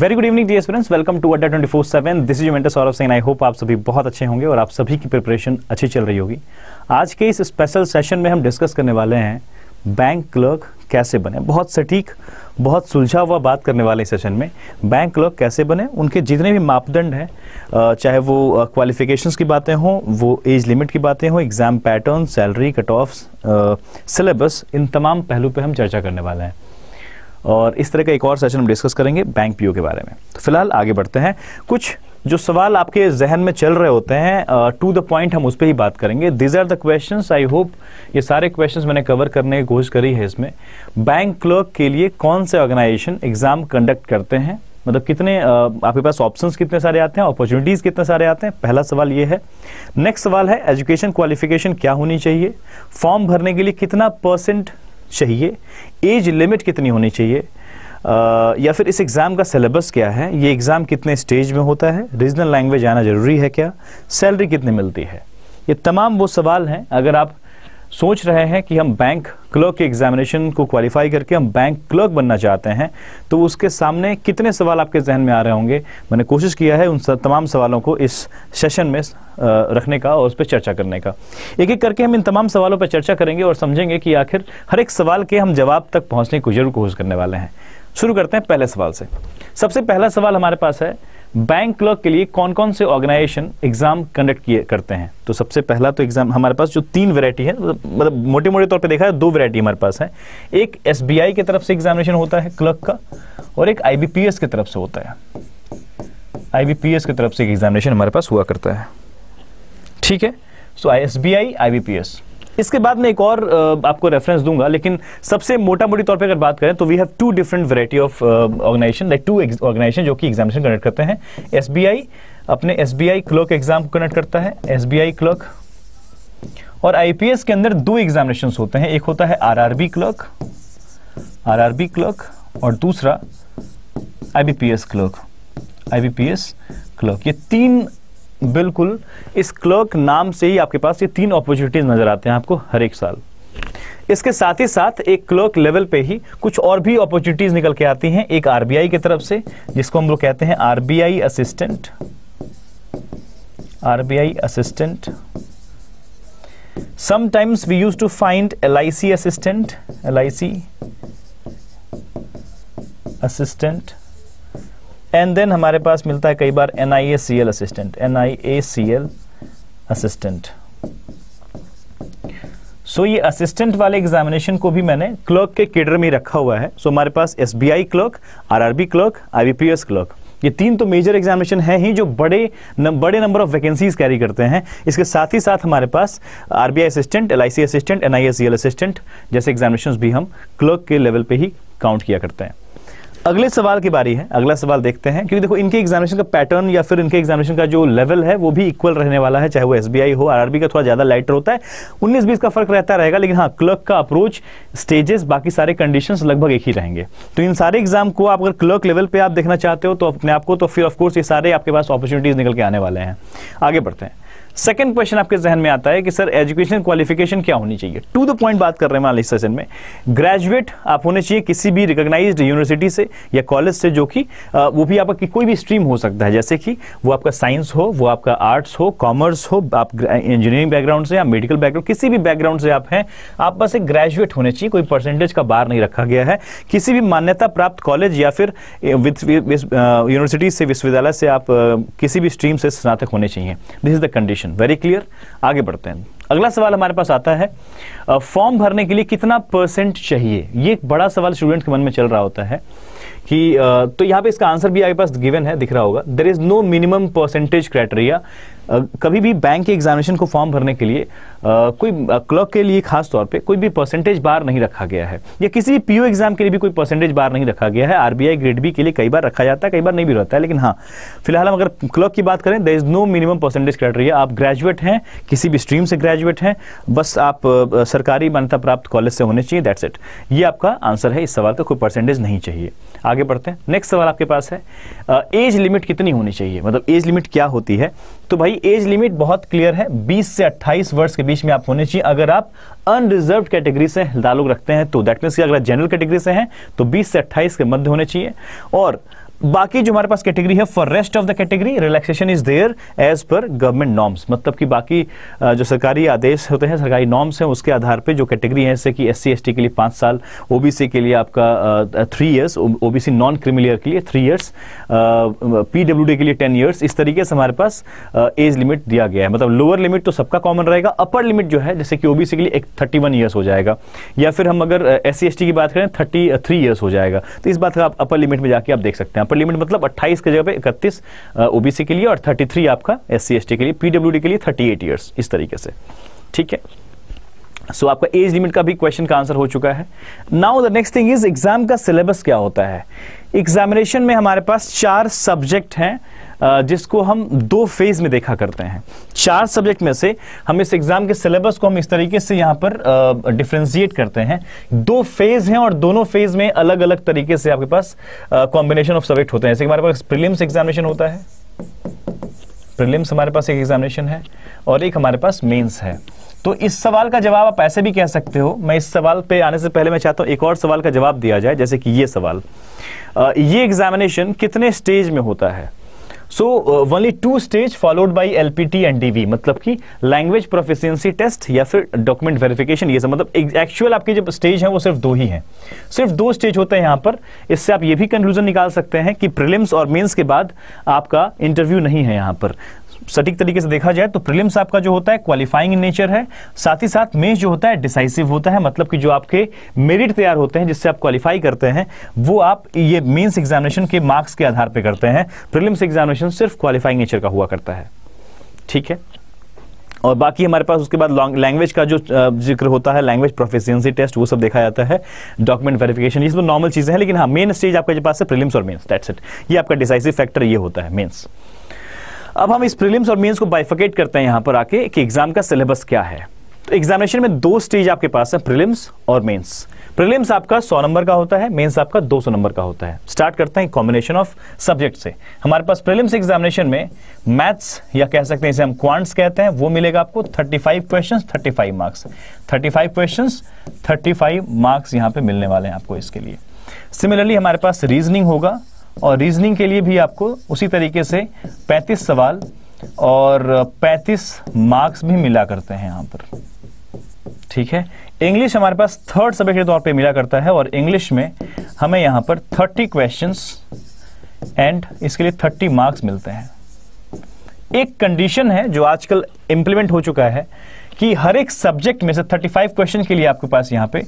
Very good evening the students welcome to Adda twenty four seven this is mentor Saurabh Singh I hope आप सभी बहुत अच्छे होंगे और आप सभी की प्रिपरेशन अच्छी चल रही होगी आज के इस स्पेशल सेशन में हम डिस्कस करने वाले हैं बैंक क्लर्क कैसे बने बहुत सटीक बहुत सुलझा हुआ बात करने वाले सेशन में बैंक क्लर्क कैसे बने उनके जितने भी मापदंड हैं चाहे वो क्वालिफिकेशंस की बातें हों वो एज लिमिट की बातें हों exam pattern salary cut off syllabus इन तमाम पहलू पे हम चर्चा करने वाले हैं और इस तरह का एक और सेशन हम डिस्कस करेंगे बैंक पीओ के बारे में तो फिलहाल आगे बढ़ते हैं कुछ जो सवाल आपके जहन में चल रहे होते हैं टू द पॉइंट हम उस पर ही बात करेंगे these are the question I hope ये सारे क्वेश्चन मैंने कवर करने की कोशिश करी है इसमें बैंक क्लर्क के लिए कौन से ऑर्गेनाइजेशन एग्जाम कंडक्ट करते हैं मतलब कितने आपके पास ऑप्शंस कितने सारे आते हैं अपॉर्चुनिटीज़ कितने सारे आते हैं पहला सवाल ये है नेक्स्ट सवाल है एजुकेशन क्वालिफिकेशन क्या होनी चाहिए फॉर्म भरने के लिए कितना परसेंट चाहिए एज लिमिट कितनी होनी चाहिए आ, या फिर इस एग्ज़ाम का सिलेबस क्या है ये एग्ज़ाम कितने स्टेज में होता है रीजनल लैंग्वेज आना ज़रूरी है क्या सैलरी कितनी मिलती है ये तमाम वो सवाल हैं अगर आप सोच रहे हैं कि हम बैंक क्लर्क के एग्जामिनेशन को क्वालिफाई करके हम बैंक क्लर्क बनना चाहते हैं तो उसके सामने कितने सवाल आपके जहन में आ रहे होंगे मैंने कोशिश किया है उन तमाम सवालों को इस सेशन में रखने का और उस पर चर्चा करने का एक एक करके हम इन तमाम सवालों पर चर्चा करेंगे और समझेंगे कि आखिर हर एक सवाल के हम जवाब तक पहुँचने की जरूर कोशिश करने वाले हैं शुरू करते हैं पहले सवाल से सबसे पहला सवाल हमारे पास है बैंक क्लर्क के लिए कौन कौन से ऑर्गेनाइजेशन एग्जाम कंडक्ट किए करते हैं तो सबसे पहला तो एग्जाम हमारे पास जो तीन वैरायटी है मतलब, मतलब मोटे मोटे तौर पे देखा है दो वैरायटी हमारे पास है एक एसबीआई की तरफ से एग्जामिनेशन होता है क्लर्क का और एक आईबीपीएस की तरफ से होता है आईबीपीएस की तरफ से एग्जामिनेशन हमारे पास हुआ करता है ठीक है so I S B I I B P S इसके बाद मैं एक और आपको रेफरेंस दूंगा लेकिन सबसे मोटा मोटी तौर पे अगर बात करें तो we have two different variety of organisation like two organisation जो कि एग्जामिनेशन कंडक्ट करते हैं एसबीआई अपने एसबीआई क्लर्क एग्जाम को कंडक्ट करता है एसबीआई क्लर्क और आईपीएस के अंदर दो एग्जामिनेशन होते हैं एक होता है आरआरबी क्लर्क आरआरबी क्लर्क और दूसरा आईबीपीएस क्लर्क आईबीपीएस क्लर्क ये तीन बिल्कुल इस क्लर्क नाम से ही आपके पास ये तीन अपॉर्चुनिटीज नजर आते हैं आपको हर एक साल इसके साथ ही साथ एक क्लर्क लेवल पे ही कुछ और भी अपॉर्चुनिटीज निकल के आती हैं एक आरबीआई की तरफ से जिसको हम लोग कहते हैं RBI assistant RBI assistant sometimes we use to find L I C assistant L I C assistant and then हमारे पास मिलता है कई बार N I A C L assistant N I A C L assistant so ये assistant वाले examination को भी मैंने क्लर्क के केडर में रखा हुआ है सो so, हमारे पास S B I clerk R R B clerk I B P S clerk ये तीन तो मेजर एग्जामिनेशन है ही जो बड़े न, बड़े नंबर ऑफ वैकेंसीज कैरी करते हैं इसके साथ ही साथ हमारे पास RBI assistant LIC assistant NISCL assistant जैसे एग्जामिनेशन भी हम क्लर्क के लेवल पे ही काउंट किया करते हैं अगले सवाल की बारी है अगला सवाल देखते हैं क्योंकि देखो इनके एग्जामिनेशन का पैटर्न या फिर इनके एग्जामिनेशन का जो लेवल है वो भी इक्वल रहने वाला है चाहे वो एसबीआई हो आरआरबी का थोड़ा ज़्यादा लाइटर होता है उन्नीस बीस का फर्क रहता रहेगा लेकिन हाँ क्लर्क का अप्रोच स्टेजेस बाकी सारे कंडीशन लगभग एक ही रहेंगे तो इन सारे एग्जाम को आप अगर क्लर्क लेवल पर आप देखना चाहते हो तो अपने आपको तो फिर ऑफकोर्स ये सारे आपके पास अपॉर्चुनिटीज़ निकल के आने वाले हैं आगे बढ़ते हैं सेकंड क्वेश्चन आपके जहन में आता है कि सर एजुकेशन क्वालिफिकेशन क्या होनी चाहिए टू द पॉइंट बात कर रहे हैं इस सेशन में ग्रेजुएट आप होने चाहिए किसी भी रिकॉग्नाइज्ड यूनिवर्सिटी से या कॉलेज से जो कि वो भी आपका कोई भी स्ट्रीम हो सकता है जैसे कि वो आपका साइंस हो वो आपका आर्ट्स हो कॉमर्स हो आप इंजीनियरिंग बैकग्राउंड से या मेडिकल बैकग्राउंड किसी भी बैकग्राउंड से आप हैं आप बस एक ग्रेजुएट होने चाहिए कोई परसेंटेज का बार नहीं रखा गया है किसी भी मान्यता प्राप्त कॉलेज या फिर यूनिवर्सिटी से विश्वविद्यालय से आप किसी भी स्ट्रीम से स्नातक होने चाहिए this is the condition question very clear आगे बढ़ते हैं अगला सवाल हमारे पास आता है फॉर्म भरने के लिए कितना परसेंट चाहिए ये एक बड़ा सवाल स्टूडेंट के मन में चल रहा होता है कि तो यहाँ पे इसका आंसर भी आपके पास गिवन है दिख रहा होगा there is no minimum percentage criteria कभी भी बैंक के एग्जामिनेशन को फॉर्म भरने के लिए कोई क्लर्क के लिए खास तौर पे कोई भी परसेंटेज बार नहीं रखा गया है या किसी भी पीओ एग्जाम के लिए भी कोई परसेंटेज बार नहीं रखा गया है आरबीआई ग्रेड बी के लिए कई बार रखा जाता है कई बार नहीं भी रहता है लेकिन हाँ फिलहाल हम अगर क्लर्क की बात करें there is no minimum percentage criteria आप ग्रेजुएट हैं किसी भी स्ट्रीम से ग्रेजुएट हैं बस आप सरकारी मान्यता प्राप्त कॉलेज से होने चाहिए दैट्स इट ये आपका आंसर है इस सवाल का कोई परसेंटेज नहीं चाहिए आगे बढ़ते हैं नेक्स्ट सवाल आपके पास है एज लिमिट कितनी होनी चाहिए मतलब एज लिमिट क्या होती है तो भाई एज लिमिट बहुत क्लियर है 20 से 28 वर्ष के बीच में आप होने चाहिए अगर आप अनरिजर्व कैटेगरी से ताल्लुक रखते हैं तो दैट मीन्स कि अगर जनरल कैटेगरी से हैं तो बीस से अट्ठाईस के मध्य होने चाहिए और बाकी जो हमारे पास कैटेगरी है for rest of the category relaxation is there age per government norms मतलब कि बाकी जो सरकारी आदेश होते हैं सरकारी नॉर्म्स हैं उसके आधार पे जो कैटेगरी है जैसे कि एस सी के लिए पाँच साल ओबीसी के लिए आपका three years OBC non creamy layer के लिए थ्री ईयर्स पीडब्ल्यूडी के लिए टेन ईयर्स इस तरीके से हमारे पास एज uh, लिमिट दिया गया है मतलब लोअर लिमिट तो सबका कॉमन रहेगा अपर लिमिट जो है जैसे कि ओबीसी के लिए एक थर्टी वन ईयर्स हो जाएगा या फिर हम अगर एस सी की बात करें थर्टी थ्री ईयर्स हो जाएगा तो इस बात का आप अपर लिमिट में जाके आप देख सकते हैं अपर लिमिट मतलब 28 के जगह पे 31 ओबीसी के लिए और 33 आपका एस सी के लिए पीडब्ल्यूडी के लिए 38 इयर्स इस तरीके से ठीक है सो so, आपका एज लिमिट का भी क्वेश्चन का आंसर हो चुका है now the next thing is exam का सिलेबस क्या होता है एग्जामिनेशन में हमारे पास चार सब्जेक्ट हैं जिसको हम दो फेज में देखा करते हैं चार सब्जेक्ट में से हम इस एग्जाम के सिलेबस को हम इस तरीके से यहां पर डिफ्रेंशिएट करते हैं दो फेज हैं और दोनों फेज में अलग अलग तरीके से आपके पास कॉम्बिनेशन ऑफ सब्जेक्ट होते हैं जैसे हमारे पास प्रिलिम्स एग्जामिनेशन होता है प्रिलिम्स हमारे पास एक एग्जामिनेशन है और एक हमारे पास मेन्स है तो इस सवाल का जवाब आप ऐसे भी कह सकते हो मैं इस सवाल पे आने से पहले मैं चाहता हूं एक और सवाल का जवाब दिया जाए जैसे कि ये सवाल आ, ये एग्जामिनेशन कितने स्टेज में होता है so only two stage followed by L P T and DV मतलब कि लैंग्वेज प्रोफिशियंसी टेस्ट या फिर डॉक्यूमेंट वेरिफिकेशन ये सब मतलब एक्चुअल आपके जो स्टेज हैं वो सिर्फ दो ही हैं सिर्फ दो स्टेज होते हैं यहाँ पर इससे आप ये भी कंक्लूजन निकाल सकते हैं कि प्रिलिम्स और मेन्स के बाद आपका इंटरव्यू नहीं है यहाँ पर सटीक तरीके से देखा जाए तो प्रीलिम्स आपका जो होता है क्वालिफाइंग इन नेचर है साथ ही साथ मेंस जो होता है डिसाइसिव होता है मतलब कि जो आपके मेरिट तैयार होते हैं जिससे आप क्वालिफाई करते हैं वो आप ये मेंस एग्जामिनेशन के मार्क्स के आधार पर करते हैं प्रिलिम्स एग्जामिनेशन सिर्फ क्वालिफाइंग नेचर का हुआ करता है ठीक है और बाकी हमारे पास उसके बाद लैंग्वेज का जो जिक्र होता है लैंग्वेज प्रोफेसियंसी टेस्ट वो सब देखा जाता है डॉक्यूमेंट वेरिफिकेशन ये सब नॉर्मल तो चीज़ें हैं लेकिन हाँ मेन स्टेज आपके पास है प्रीलिम्स और मेंस डेट्स इट ये आपका डिसाइसिव फैक्टर ये होता है मेंस अब हम इस प्रीलिम्स और मेंस को बाइफकेट करते हैं यहां पर आके कि एग्जाम का सिलेबस क्या है तो एग्जामिनेशन में दो स्टेज आपके पास है प्रीलिम्स और मेंस प्रीलिम्स आपका सौ नंबर का होता है मेंस आपका 200 नंबर का होता है स्टार्ट करते हैं कॉम्बिनेशन ऑफ सब्जेक्ट से हमारे पास प्रीलिम्स एग्जामिनेशन में मैथ्स या कह सकते हैं इसे हम क्वांट्स कहते हैं वो मिलेगा आपको thirty five question thirty five marks thirty five question thirty five marks यहाँ पे मिलने वाले हैं आपको इसके लिए सिमिलरली हमारे पास रीजनिंग होगा और रीजनिंग के लिए भी आपको उसी तरीके से 35 सवाल और 35 मार्क्स भी मिला करते हैं यहां पर ठीक है इंग्लिश हमारे पास थर्ड सब्जेक्ट के तौर पे मिला करता है और इंग्लिश में हमें यहां पर 30 क्वेश्चंस एंड इसके लिए 30 मार्क्स मिलते हैं एक कंडीशन है जो आजकल इंप्लीमेंट हो चुका है कि हर एक सब्जेक्ट में से 35 क्वेश्चन के लिए आपके पास यहाँ पे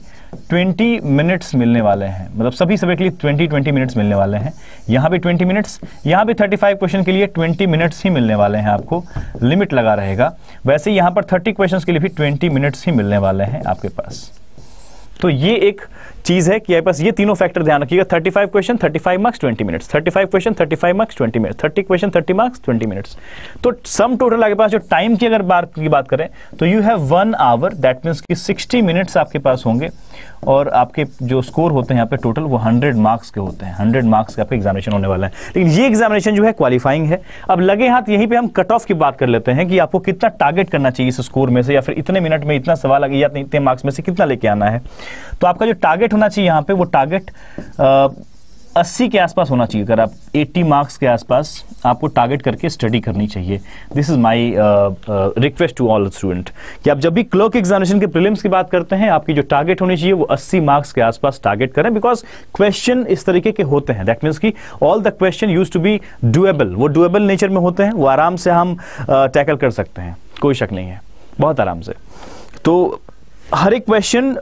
20 मिनट्स मिलने वाले हैं मतलब सभी सब्जेक्ट के लिए 20 20 मिनट्स मिलने वाले हैं यहाँ भी 20 मिनट्स यहाँ भी 35 क्वेश्चन के लिए 20 मिनट्स ही मिलने वाले हैं आपको लिमिट लगा रहेगा वैसे यहाँ पर 30 क्वेश्चन के लिए भी 20 मिनट्स ही मिलने वाले हैं आपके पास तो ये एक चीज है कि आपके पास ये तीनों फैक्टर ध्यान रखिएगा 35 question 35 marks 20 minutes 35 question 35 marks 20 minutes 30 question 30 marks 20 minutes तो सम टोटल आपके पास जो टाइम की अगर बात की बात करें तो you have one hour that means कि 60 मिनट्स आपके पास होंगे और आपके जो स्कोर होते हैं यहाँ पे टोटल वो हंड्रेड मार्क्स के होते हैं हंड्रेड मार्क्स का आपका एग्जामिनेशन होने वाला है लेकिन ये एग्जामिनेशन जो है क्वालिफाइंग है अब लगे हाथ यहीं पे हम कट ऑफ की बात कर लेते हैं कि आपको कितना टारगेट करना चाहिए इस स्कोर में से या फिर इतने मिनट में इतना सवाल आ या इतने मार्क्स में से कितना लेके आना है तो आपका जो टारगेट होना चाहिए यहाँ पे वो टारगेट अस्सी के आसपास होना चाहिए अगर आप 80 मार्क्स के आसपास आपको टारगेट करके स्टडी करनी चाहिए this is my request to all student कि आप जब भी क्लर्क एग्जामिनेशन के प्रीलिम्स की बात करते हैं आपकी जो टारगेट होनी चाहिए वो 80 मार्क्स के आसपास टारगेट करें बिकॉज क्वेश्चन इस तरीके के होते हैं दैट मीन्स की all the question use to be doable वो डुएबल नेचर में होते हैं वो आराम से हम टैकल uh, कर सकते हैं कोई शक नहीं है बहुत आराम से तो हर एक क्वेश्चन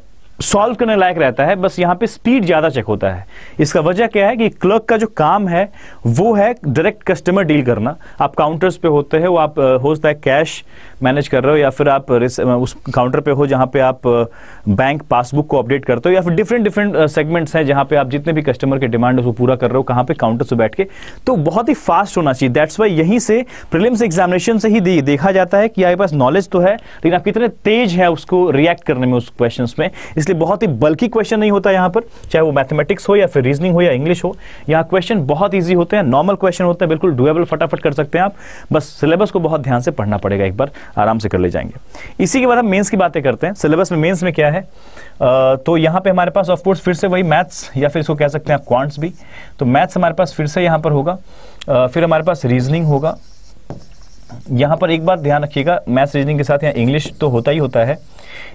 सॉल्व करने लायक रहता है बस यहाँ पे स्पीड ज़्यादा चेक होता है इसका वजह क्या है कि क्लर्क का जो काम है वो है डायरेक्ट कस्टमर डील करना आप काउंटर्स पे होते हो आप हो सकता है कैश मैनेज कर रहे हो या फिर आप उस काउंटर पे हो जहाँ पे आप बैंक पासबुक को अपडेट करते हो या फिर डिफरेंट डिफरेंट सेगमेंट्स हैं जहाँ पे आप जितने भी कस्टमर के डिमांड उसको पूरा कर रहे हो कहाँ पे काउंटर से बैठ के तो बहुत ही फास्ट होना चाहिए दैट्स वाई यहीं से प्रिलिम्स एग्जामिनेशन से ही दे, देखा जाता है कि आपके पास नॉलेज तो है लेकिन आप कितने तेज है उसको रिएक्ट करने में उस क्वेश्चन में इसलिए बहुत ही बल्कि क्वेश्चन नहीं होता यहाँ पर चाहे वो मैथमेटिक्स हो या फिर रीजनिंग हो या इंग्लिश हो यहाँ क्वेश्चन बहुत ईजी होते हैं नॉर्मल क्वेश्चन होते हैं बिल्कुल डुएबल फटाफट कर सकते हैं आप बस सिलेबस को बहुत ध्यान से पढ़ना पड़ेगा एक बार आराम से कर ले जाएंगे इसी के बाद हम मेन्स की बातें करते हैं सिलेबस में मेन्स में क्या है तो यहाँ पे हमारे पास ऑफकोर्स फिर से वही मैथ्स या फिर इसको कह सकते हैं क्वांट्स भी तो मैथ्स हमारे पास फिर से यहाँ पर होगा फिर हमारे पास रीजनिंग होगा यहाँ पर एक बात ध्यान रखिएगा मैथ्स रीजनिंग के साथ यहाँ इंग्लिश तो होता ही होता है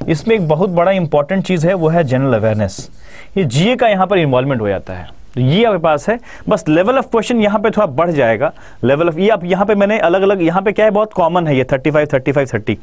इसमें एक बहुत बड़ा इंपॉर्टेंट चीज़ है वो है जनरल अवेयरनेस ये जीए का यहाँ पर इन्वॉल्वमेंट हो जाता है तो ये आपके पास है बस लेवल ऑफ क्वेश्चन यहाँ पे थोड़ा बढ़ जाएगा लेवल ऑफ ये आप यहाँ पे मैंने अलग अलग यहाँ पे क्या है बहुत कॉमन है ये 35 35 30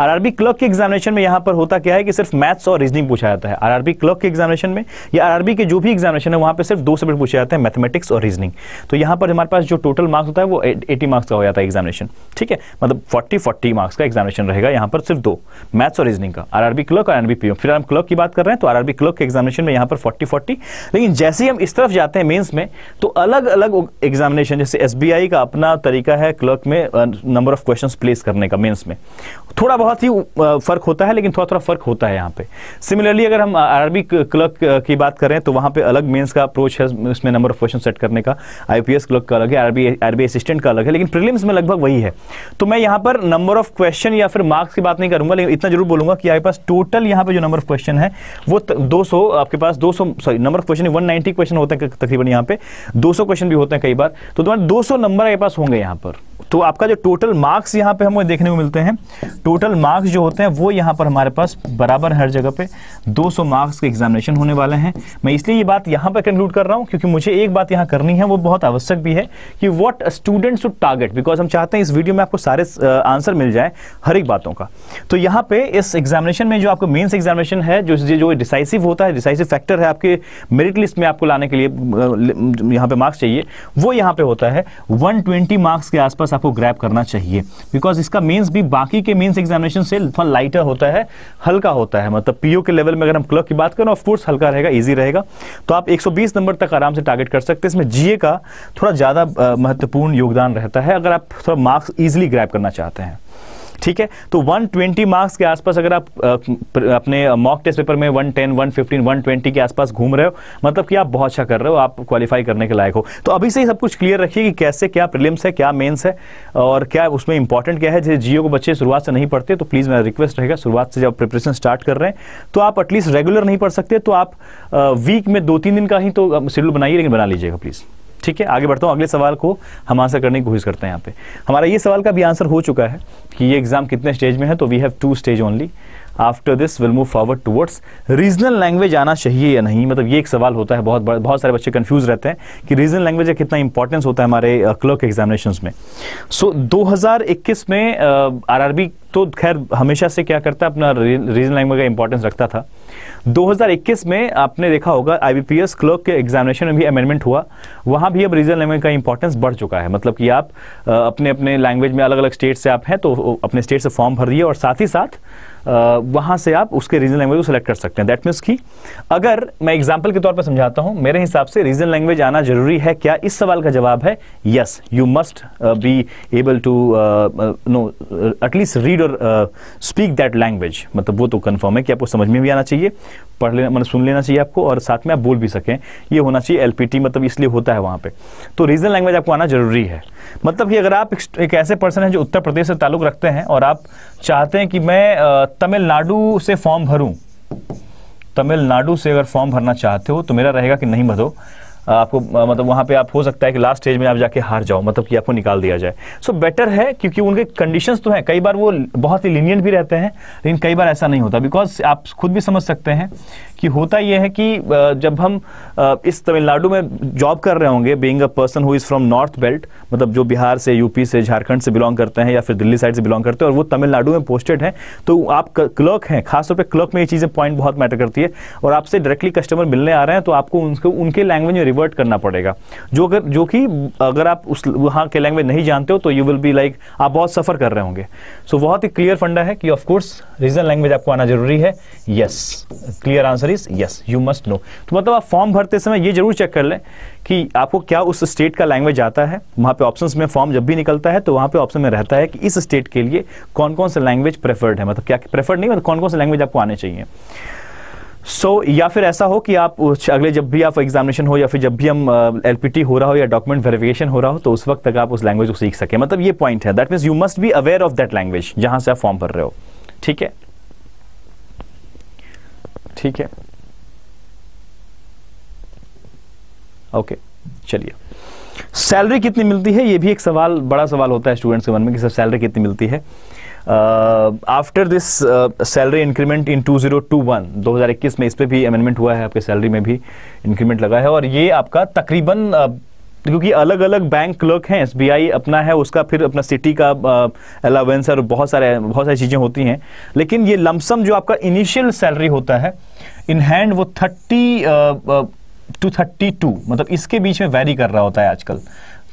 आरआरबी क्लर्क के एग्जामिनेशन में यहाँ पर होता क्या है कि सिर्फ मैथ्स और रीजनिंग पूछा जाता है आरआरबी क्लर्क के एग्जामिनेशन में या आरआरबी के जो भी एग्जामिनेशन है वहाँ पर सिर्फ दो सब्जेक्ट पूछे जाते हैं मैथमेटिक्स और रीजनिंग तो यहाँ पर हमारे पास जो टोटल मार्क्स होता है वो एटी मार्क्स का हो जाता है एग्जामिनेशन ठीक है मतलब फोर्टी फोर्टी मार्क्स का एग्जामिनेशन रहेगा यहाँ पर सिर्फ दो मैथ्स और रीजनिंग का आर क्लर्क और आर फिर हम क्लर्क की बात कर रहे हैं तो आर क्लर्क के एग्जामिनेशन में यहाँ पर फोर्टी फोर्टी लेकिन जैसे ही हम इस तरफ जाते हैं मेंस में तो अलग अलग एग्जामिनेशन जैसे एसबीआई का अपना तरीका है क्लर्क में नंबर ऑफ क्वेश्चंस प्लेस करने का मेंस में थोड़ा बहुत ही फ़र्क होता है लेकिन थोड़ा थोड़ा फ़र्क होता है यहाँ पे सिमिलरली अगर हम आरबी क्लर्क की बात करें तो वहाँ पे अलग मेंस का अप्रोच है उसमें नंबर ऑफ क्वेश्चन सेट करने का आईपीएस क्लर्क का अलग है आरबी आरबी असिस्टेंट का अलग है लेकिन प्रिलिम्स में लगभग वही है तो मैं यहाँ पर नंबर ऑफ क्वेश्चन या फिर मार्क्स की बात नहीं करूंगा लेकिन इतना जरूर बोलूंगा कि आपके पास टोटल यहाँ पे जो नंबर ऑफ क्वेश्चन है वो दो आपके पास दो sorry number of question one question होते हैं तकरीबन यहाँ पे 200 क्वेश्चन भी होते हैं कई बार तो तुम्हारे 200 नंबर आपके पास होंगे यहाँ पर तो आपका जो टोटल मार्क्स यहाँ पे हमें देखने को मिलते हैं टोटल मार्क्स जो होते हैं वो यहाँ पर हमारे पास बराबर हर जगह पे 200 मार्क्स के एग्जामिनेशन होने वाले हैं मैं इसलिए ये बात यहाँ पर कंक्लूड कर रहा हूँ क्योंकि मुझे एक बात यहाँ करनी है वो बहुत आवश्यक भी है कि what students to target because हम चाहते हैं इस वीडियो में आपको सारे आंसर मिल जाए हर एक बातों का तो यहाँ पे इस एग्जामिनेशन में जो आपको मेन्स एग्जामिनेशन है जो जो डिसाइसिव होता है डिसाइसिव फैक्टर है आपके मेरिट लिस्ट में आपको लाने के लिए यहाँ पे मार्क्स चाहिए वो यहाँ पे होता है 120 मार्क्स के आसपास आपको ग्रैप करना चाहिए बिकॉज इसका मेंस भी बाकी के मेंस एग्जामिनेशन से थोड़ा लाइटर होता है हल्का होता है मतलब पीओ के लेवल में अगर हम क्लर्क की बात करें ऑफकोर्स हल्का रहेगा ईजी रहेगा तो आप एक नंबर तक आराम से टारगेट कर सकते हैं इसमें जीए का थोड़ा ज़्यादा महत्वपूर्ण योगदान रहता है अगर आप थोड़ा मार्क्स ईजिली ग्रैप करना चाहते हैं ठीक है तो 120 मार्क्स के आसपास अगर आप अपने मॉक टेस्ट पेपर में 110, 115, 120 के आसपास घूम रहे हो मतलब कि आप बहुत अच्छा कर रहे हो आप क्वालिफाई करने के लायक हो तो अभी से ही सब कुछ क्लियर रखिए कि कैसे क्या प्रिलिम्स है क्या मेन्स है और क्या उसमें इंपॉर्टेंट क्या है जैसे जियो को बच्चे शुरुआत से नहीं पढ़ते तो प्लीज़ मेरा रिक्वेस्ट रहेगा शुरुआत से जब प्रिपरेशन स्टार्ट कर रहे हैं तो आप एटलीस्ट रेगुलर नहीं पढ़ सकते तो आप वीक में दो तीन दिन का ही तो शेड्यूल बनाइए लेकिन बना लीजिएगा प्लीज़ ठीक है आगे बढ़ता हूँ अगले सवाल को हम आंसर करने की कोशिश करते हैं यहाँ पे हमारा ये सवाल का भी आंसर हो चुका है कि ये एग्जाम कितने स्टेज में है तो we have two stage only after this will move forward towards regional language आना चाहिए या नहीं मतलब ये एक सवाल होता है बहुत बहुत सारे बच्चे कंफ्यूज रहते हैं कि रीजनल लैंग्वेज का कितना इंपॉर्टेंस होता है हमारे क्लर्क एग्जामिनेशन में सो so, 2021 में आरआरबी uh, तो खैर हमेशा से क्या करता है अपना रीजनल लैंग्वेज का इंपॉर्टेंस रखता था 2021 में आपने देखा होगा आईबीपीएस क्लर्क के एग्जामिनेशन में भी अमेंडमेंट हुआ वहां भी अब रीजनल लैंग्वेज का इंपॉर्टेंस बढ़ चुका है मतलब कि आप अपने अपने लैंग्वेज में अलग अलग स्टेट से आप हैं तो अपने स्टेट से फॉर्म भर दिए और साथ ही साथ वहां से आप उसके रीजनल लैंग्वेज को सिलेक्ट कर सकते हैं दैट मीन्स की अगर मैं एग्जाम्पल के तौर पर समझाता हूं मेरे हिसाब से रीजनल लैंग्वेज आना जरूरी है क्या इस सवाल का जवाब है yes you must be able to know at least read और स्पीक दैट लैंग्वेज मतलब वो तो कन्फर्म है कि आपको समझ में भी आना चाहिए पढ़ लेना मतलब सुन लेना चाहिए आपको और साथ में आप बोल भी सकें ये होना चाहिए एल मतलब इसलिए होता है वहाँ पे तो रीजनल लैंग्वेज आपको आना जरूरी है मतलब कि अगर आप एक ऐसे पर्सन हैं जो उत्तर प्रदेश से ताल्लुक़ रखते हैं और आप चाहते हैं कि मैं तमिलनाडु से फॉर्म भरूँ तमिलनाडु से अगर फॉर्म भरना चाहते हो तो मेरा रहेगा कि नहीं भरो आपको मतलब वहां पे आप हो सकता है कि लास्ट स्टेज में आप जाके हार जाओ मतलब कि आपको निकाल दिया जाए सो so, बेटर है क्योंकि उनके कंडीशंस तो हैं कई बार वो बहुत ही लीनियंट भी रहते हैं लेकिन कई बार ऐसा नहीं होता बिकॉज आप खुद भी समझ सकते हैं कि होता यह है कि जब हम इस तमिलनाडु में जॉब कर रहे होंगे being a person who is from north belt मतलब जो बिहार से यूपी से झारखंड से बिलोंग करते हैं या फिर दिल्ली साइड से बिलोंग करते हैं और वो तमिलनाडु में पोस्टेड हैं तो आप क्लर्क हैं खासतौर पर क्लर्क में ये चीज़ें पॉइंट बहुत मैटर करती है और आपसे डायरेक्टली कस्टमर मिलने आ रहे हैं तो आपको उनको उनके लैंग्वेज में रिवर्ट करना पड़ेगा जो अगर जो कि अगर आप उस वहाँ के लैंग्वेज नहीं जानते हो तो यू विल बी लाइक आप बहुत सफ़र कर रहे होंगे सो so, बहुत ही क्लियर फंडा है कि ऑफकोर्स रीजनल लैंग्वेज आपको आना जरूरी है yes clear answer is yes you must know तो मतलब आप फॉर्म भरते समय ये जरूर चेक कर लें कि आपको क्या उस स्टेट का लैंग्वेज आता है वहाँ पे ऑप्शंस में फॉर्म जब भी निकलता है तो वहाँ पे ऑप्शन में रहता है कि इस स्टेट के लिए कौन कौन सा लैंग्वेज प्रेफर्ड है मतलब क्या प्रेफर्ड नहीं मतलब कौन कौन सा लैंग्वेज आपको आने चाहिए सो so, या फिर ऐसा हो कि आप अगले जब भी आप एग्जामिनेशन हो या फिर जब भी हम एलपीटी हो रहा हो या डॉक्यूमेंट वेरिफिकेशन हो रहा हो तो उस वक्त तक आप उस लैंग्वेज को सीख सके मतलब ये पॉइंट है that means you must be aware of that language जहां से आप फॉर्म भर रहे हो ठीक है ठीक है ओके okay, चलिए सैलरी कितनी मिलती है ये भी एक सवाल बड़ा सवाल होता है स्टूडेंट्स के मन में कि सर सैलरी कितनी मिलती है after this salary increment in 2021 2021 में इस पर भी अमेंडमेंट हुआ है आपके सैलरी में भी इंक्रीमेंट लगा है और ये आपका तकरीबन uh, क्योंकि अलग अलग बैंक क्लर्क हैं एसबीआई अपना है उसका फिर अपना सिटी का अलावेंस uh, और बहुत सारे बहुत सारी चीज़ें होती हैं लेकिन ये लमसम जो आपका इनिशियल सैलरी होता है इन हैंड वो थर्टी टू थर्टी टू मतलब इसके बीच में वेरी कर रहा होता है आजकल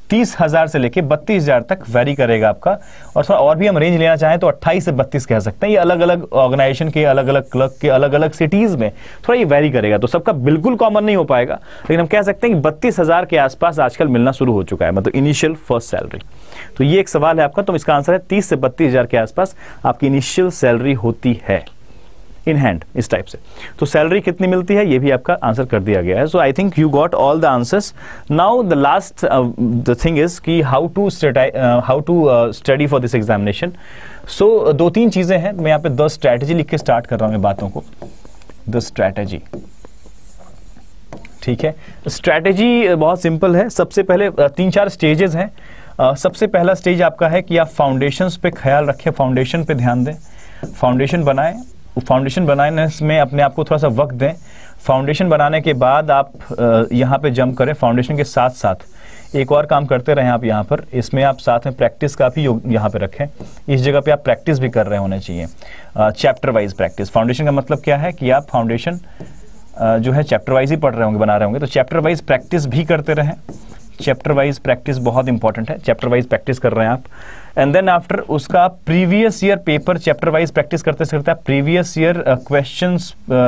तीस हजार से लेके बत्तीस हजार तक वेरी करेगा आपका और थोड़ा और भी हम रेंज लेना चाहें तो अट्ठाईस से बत्तीस कह सकते हैं ये अलग अलग ऑर्गेनाइजेशन के अलग अलग क्लब के अलग अलग सिटीज में थोड़ा ये वेरी करेगा तो सबका बिल्कुल कॉमन नहीं हो पाएगा लेकिन हम कह सकते हैं कि बत्तीस हजार के आसपास आजकल मिलना शुरू हो चुका है मतलब इनिशियल फर्स्ट सैलरी तो ये एक सवाल है आपका तो इसका आंसर है तीस से बत्तीस हजार के आसपास आपकी इनिशियल सैलरी होती है इन हैंड इस टाइप से तो सैलरी कितनी मिलती है ये भी आपका आंसर कर दिया गया है so I think you got all the answers now the last the thing is कि how to how to study for this examination so दो तीन चीज़ें हैं मैं यहाँ पे द स्ट्रैटेजी लिख के स्टार्ट कर रहा हूँ बातों को द स्ट्रैटेजी ठीक है स्ट्रैटेजी uh, बहुत सिंपल है सबसे पहले uh, तीन चार स्टेजेस हैं uh, सबसे पहला स्टेज आपका है कि आप फाउंडेशंस पे ख्याल रखें फाउंडेशन पे ध्यान दें फाउंडेशन बनाएं फाउंडेशन बनाने में अपने आप को थोड़ा सा वक्त दें फाउंडेशन बनाने के बाद आप यहाँ पे जंप करें फाउंडेशन के साथ साथ एक और काम करते रहें आप यहाँ पर इसमें आप साथ में प्रैक्टिस का भी यहाँ पे रखें इस जगह पे आप प्रैक्टिस भी कर रहे होने चाहिए चैप्टर वाइज प्रैक्टिस फाउंडेशन का मतलब क्या है कि आप फाउंडेशन जो है चैप्टर वाइज ही पढ़ रहे होंगे बना रहे होंगे तो चैप्टर वाइज प्रैक्टिस भी करते रहें चैप्टर वाइज प्रैक्टिस बहुत इंपॉर्टेंट है चैप्टर वाइज प्रैक्टिस कर रहे हैं आप एंड देन आफ्टर उसका previous year paper chapter wise practice करते करते आप प्रीवियस ईयर क्वेश्चन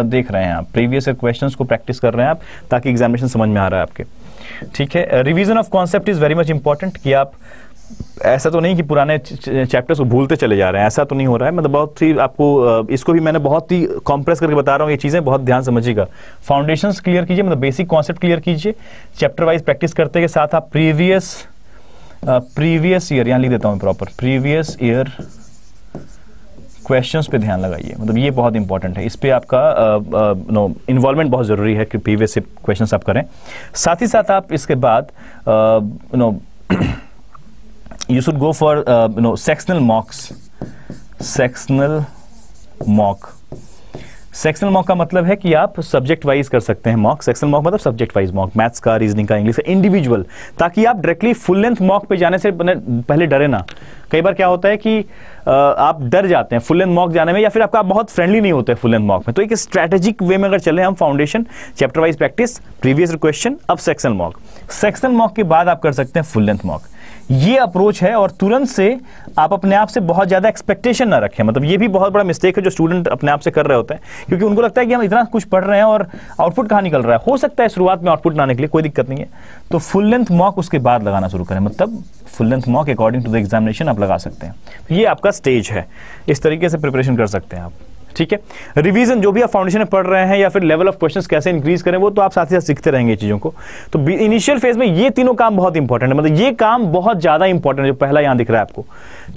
देख रहे हैं आप प्रीवियस ईयर क्वेश्चन को प्रैक्टिस कर रहे हैं आप ताकि एग्जामिनेशन समझ में आ रहा है आपके ठीक है revision of concept is very much important कि आप ऐसा तो नहीं कि पुराने चैप्टर्स को भूलते चले जा रहे हैं ऐसा तो नहीं हो रहा है मतलब बहुत ही आपको इसको भी मैंने बहुत ही कॉम्प्रेस करके बता रहा हूँ ये चीज़ें बहुत ध्यान समझिएगा फाउंडेशन क्लियर कीजिए मतलब बेसिक कॉन्सेप्ट क्लियर कीजिए चैप्टर वाइज प्रैक्टिस करते के साथ आप प्रीवियस प्रीवियस ईयर यहाँ लिख देता हूँ प्रॉपर प्रीवियस ईयर क्वेश्चंस पे ध्यान लगाइए मतलब ये बहुत इंपॉर्टेंट है इस पर आपका नो इन्वॉल्वमेंट बहुत ज़रूरी है कि प्रीवियस क्वेश्चंस आप करें साथ ही साथ आप इसके बाद no you should go for uh, you know sectional mocks sectional mock sectional mock का मतलब है कि आप सब्जेक्ट वाइज कर सकते हैं मॉक सेक्शनल मॉक मतलब सब्जेक्ट वाइज मॉक मैथ्स का रीजनिंग का इंग्लिश का इंडिविजुअल ताकि आप डायरेक्टली फुल लेंथ मॉक पे जाने से पहले डरे ना कई बार क्या होता है कि uh, आप डर जाते हैं फुल लेंथ मॉक जाने में या फिर आपका बहुत फ्रेंडली नहीं होते फुल लेंथ मॉक में तो एक स्ट्रेटेजिक वे में अगर चले हम foundation chapter wise practice previous question अब सेक्शनल मॉक सेक्शनल मॉक के बाद आप कर सकते हैं फुल लेंथ मॉक ये अप्रोच है और तुरंत से आप अपने आप से बहुत ज़्यादा एक्सपेक्टेशन ना रखें मतलब ये भी बहुत बड़ा मिस्टेक है जो स्टूडेंट अपने आप से कर रहे होते हैं क्योंकि उनको लगता है कि हम इतना कुछ पढ़ रहे हैं और आउटपुट कहाँ निकल रहा है हो सकता है शुरुआत में आउटपुट ना निकले कोई दिक्कत नहीं है तो फुल लेंथ मॉक उसके बाद लगाना शुरू करें मतलब full length mock according to the examination आप लगा सकते हैं ये आपका स्टेज है इस तरीके से प्रिपरेशन कर सकते हैं आप ठीक है रिवीजन जो भी आप फाउंडेशन में पढ़ रहे हैं या फिर लेवल ऑफ क्वेश्चंस कैसे इंक्रीज करें वो तो आप साथ ही साथ सीखते रहेंगे चीज़ों को तो इनिशियल फेज में ये तीनों काम बहुत इंपॉर्टेंट है मतलब ये काम बहुत ज़्यादा इंपॉर्टेंट है जो पहला यहां दिख रहा है आपको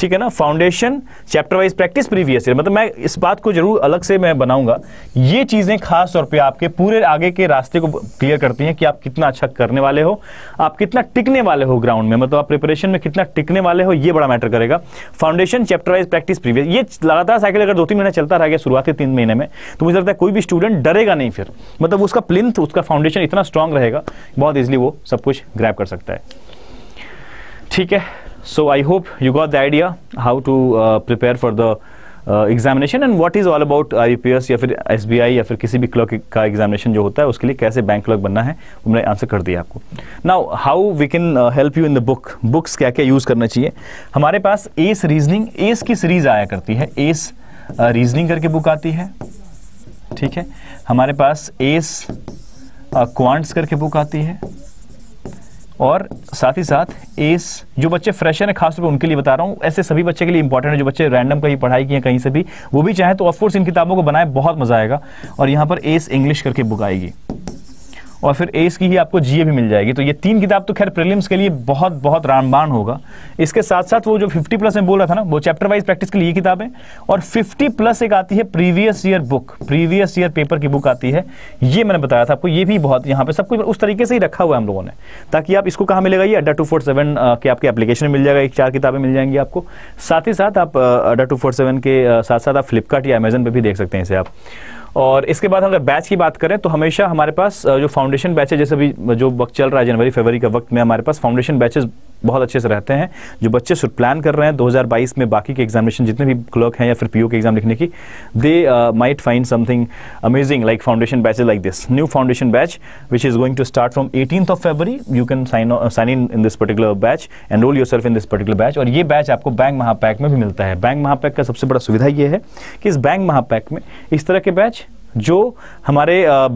ठीक है ना foundation chapter wise practice previous year मतलब मैं इस बात को जरूर अलग से मैं बनाऊंगा ये चीज़ें खास तौर पर आपके पूरे आगे के रास्ते को क्लियर करती हैं कि आप कितना अच्छा करने वाले हो आप कितना टिकने वाले हो ग्राउंड में मतलब आप प्रिपरेशन में कितना टिकने वाले हो ये बड़ा मैटर करेगा foundation chapter wise practice previous ये लगातार साइकिल अगर दो तीन महीना चलता रहेगा शुरुआती तीन महीने में तो मुझे लगता है कोई भी स्टूडेंट डरेगा नहीं फिर मतलब उसका प्लिंथ उसका फाउंडेशन इतना स्ट्रांग रहेगा बहुत ईजिली वो सब कुछ ग्रैप कर सकता है ठीक है so I hope you got the idea how to prepare for the examination and what is all about I या फिर एस या फिर किसी भी क्लर्क का एग्जामिनेशन जो होता है उसके लिए कैसे बैंक क्लर्क बनना है वो मैंने आंसर कर दिया आपको now how we can help you in the book books क्या क्या यूज़ करना चाहिए हमारे पास एस रीजनिंग एस की सीरीज आया करती है एस रीजनिंग करके बुक आती है ठीक है हमारे पास एस क्वांट्स करके बुक आती है और साथ ही साथ एस जो बच्चे फ्रेशर हैं खासतौर पर उनके लिए बता रहा हूँ ऐसे सभी बच्चे के लिए इंपॉर्टेंट है जो बच्चे रैंडम कहीं पढ़ाई किए कहीं से भी वो भी चाहें तो ऑफकोर्स इन किताबों को बनाए बहुत मजा आएगा और यहाँ पर एस इंग्लिश करके बुक आएगी और फिर एस की ही आपको जीए भी मिल जाएगी तो ये तीन किताब तो खैर प्रीलिम्स के लिए बहुत बहुत रामबाण होगा इसके साथ साथ वो जो 50 प्लस में बोल रहा था ना वो चैप्टर वाइज प्रैक्टिस के लिए किताब है और 50 प्लस एक आती है previous year book previous year paper की बुक आती है ये मैंने बताया था आपको ये भी बहुत यहाँ पे सब कुछ उस तरीके से ही रखा हुआ है हम लोगों ने ताकि आप इसको कहाँ मिलेगा ये अड्डा टू फोर सेवन के आपके एप्लीकेशन मिल जाएगा एक चार किताबें मिल जाएंगी आपको साथ ही साथ आप अड्डा टू फोर सेवन के साथ साथ आप फ्लिपकार्ट या अमेजन पर भी देख सकते हैं इसे आप और इसके बाद अगर बैच की बात करें तो हमेशा हमारे पास जो फाउंडेशन बैच है जैसे अभी जो वक्त चल रहा है जनवरी फरवरी का वक्त में हमारे पास फाउंडेशन बैचेज बहुत अच्छे से रहते हैं जो बच्चे प्लान कर रहे हैं 2022 में बाकी के एग्जामिनेशन जितने भी क्लर्क हैं या फिर पीओ के एग्जाम लिखने की they might find something amazing like foundation batch like this new foundation batch which is going to start from eighteen of February you can sign sign in in this particular batch enroll yourself in this particular batch और ये batch आपको bank महापैक में भी मिलता है bank महापैक का सबसे बड़ा सुविधा ये है कि इस बैंक महापैक में इस तरह के बैच जो हमारे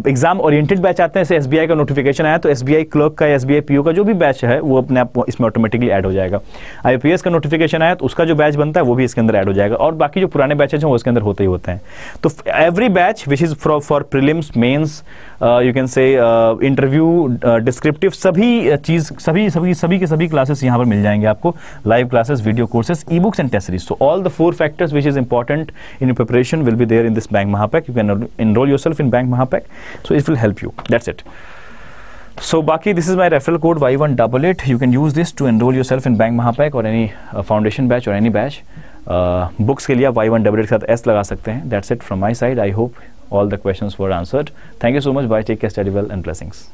एग्जाम ओरिएंटेड बैच आते हैं जैसे एसबीआई का नोटिफिकेशन आया तो एसबीआई क्लर्क का एसबीआई पीओ का जो भी बैच है वो अपने आप इसमें ऑटोमेटिकली ऐड हो जाएगा आईपीएस का नोटिफिकेशन आया तो उसका जो बैच बनता है वो भी इसके अंदर ऐड हो जाएगा और बाकी जो पुराने बैचेज हैं वो इसके अंदर होते ही होते हैं तो every batch which is for prelims mains you can say interview descriptive सभी uh, चीज़ सभी सभी सभी के सभी क्लासेस यहाँ पर मिल जाएंगे आपको live classes video courses e books and test series so all the four factors which is important in preparation will be there in this bank Mahapack you can bank Mahapack so it will help you will it so बाकी this so my referral code Y one double eight you can use this to enroll yourself in bank Mahapack और any foundation batch और any batch books के लिए आप Y one double के साथ S लगा सकते हैं that's it from my side I hope all the questions were answered. Thank you so much. Bye. Take care. Study well and blessings.